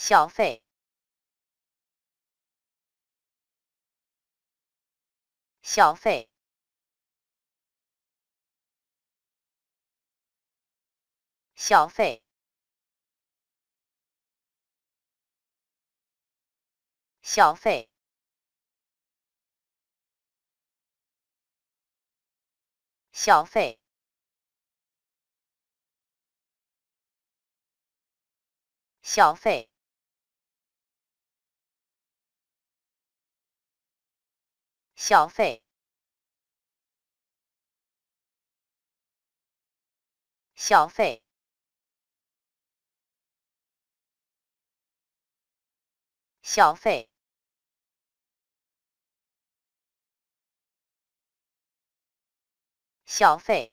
消费消费消费消费消费消费消费消费消费消费